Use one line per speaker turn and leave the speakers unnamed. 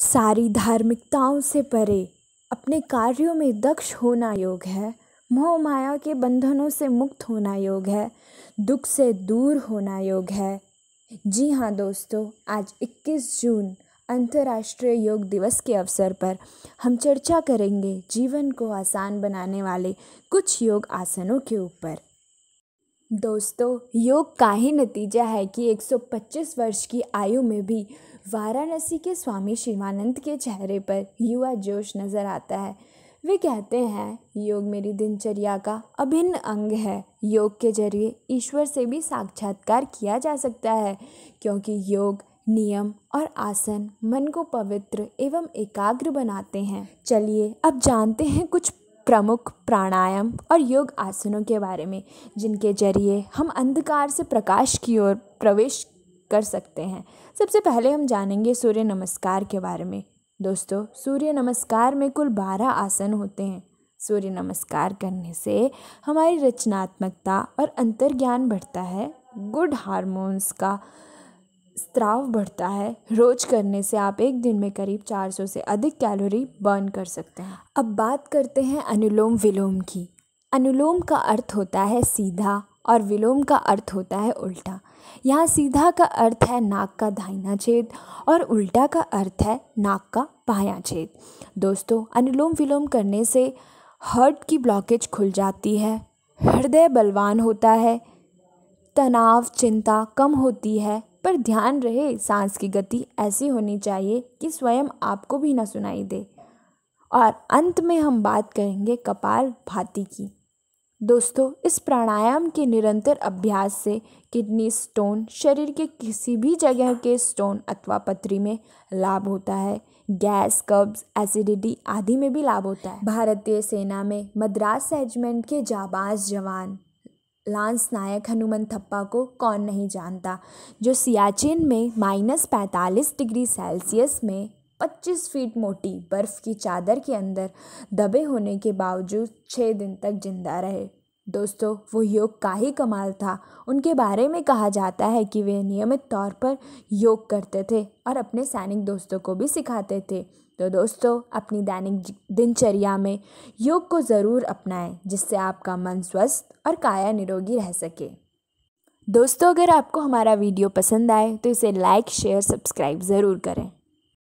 सारी धार्मिकताओं से परे अपने कार्यों में दक्ष होना योग है मोह माया के बंधनों से मुक्त होना योग है दुख से दूर होना योग है जी हाँ दोस्तों आज 21 जून अंतर्राष्ट्रीय योग दिवस के अवसर पर हम चर्चा करेंगे जीवन को आसान बनाने वाले कुछ योग आसनों के ऊपर दोस्तों योग का ही नतीजा है कि 125 वर्ष की आयु में भी वाराणसी के स्वामी शिवानंद के चेहरे पर युवा जोश नज़र आता है वे कहते हैं योग मेरी दिनचर्या का अभिन्न अंग है योग के जरिए ईश्वर से भी साक्षात्कार किया जा सकता है क्योंकि योग नियम और आसन मन को पवित्र एवं एकाग्र बनाते हैं चलिए अब जानते हैं कुछ प्रमुख प्राणायाम और योग आसनों के बारे में जिनके जरिए हम अंधकार से प्रकाश की ओर प्रवेश कर सकते हैं सबसे पहले हम जानेंगे सूर्य नमस्कार के बारे में दोस्तों सूर्य नमस्कार में कुल बारह आसन होते हैं सूर्य नमस्कार करने से हमारी रचनात्मकता और अंतर्ज्ञान बढ़ता है गुड हार्मोन्स का स्त्राव बढ़ता है रोज करने से आप एक दिन में करीब 400 से अधिक कैलोरी बर्न कर सकते हैं अब बात करते हैं अनुलोम विलोम की अनुलोम का अर्थ होता है सीधा और विलोम का अर्थ होता है उल्टा यहाँ सीधा का अर्थ है नाक का धाइना छेद और उल्टा का अर्थ है नाक का पाया छेद दोस्तों अनुलोम विलोम करने से हर्ट की ब्लॉकेज खुल जाती है हृदय बलवान होता है तनाव चिंता कम होती है पर ध्यान रहे सांस की गति ऐसी होनी चाहिए कि स्वयं आपको भी ना सुनाई दे और अंत में हम बात करेंगे कपाल भाती की दोस्तों इस प्राणायाम के निरंतर अभ्यास से किडनी स्टोन शरीर के किसी भी जगह के स्टोन अथवा पथरी में लाभ होता है गैस कब्ज एसिडिटी आदि में भी लाभ होता है भारतीय सेना में मद्रास सेगमेंट के जाबाज जवान लांस नायक हनुमन थप्पा को कौन नहीं जानता जो सियाचिन में माइनस पैंतालीस डिग्री सेल्सियस में पच्चीस फीट मोटी बर्फ़ की चादर के अंदर दबे होने के बावजूद छः दिन तक जिंदा रहे दोस्तों वो योग का ही कमाल था उनके बारे में कहा जाता है कि वे नियमित तौर पर योग करते थे और अपने सैनिक दोस्तों को भी सिखाते थे तो दोस्तों अपनी दैनिक दिनचर्या में योग को ज़रूर अपनाएं जिससे आपका मन स्वस्थ और काया निरोगी रह सके दोस्तों अगर आपको हमारा वीडियो पसंद आए तो इसे लाइक शेयर सब्सक्राइब ज़रूर करें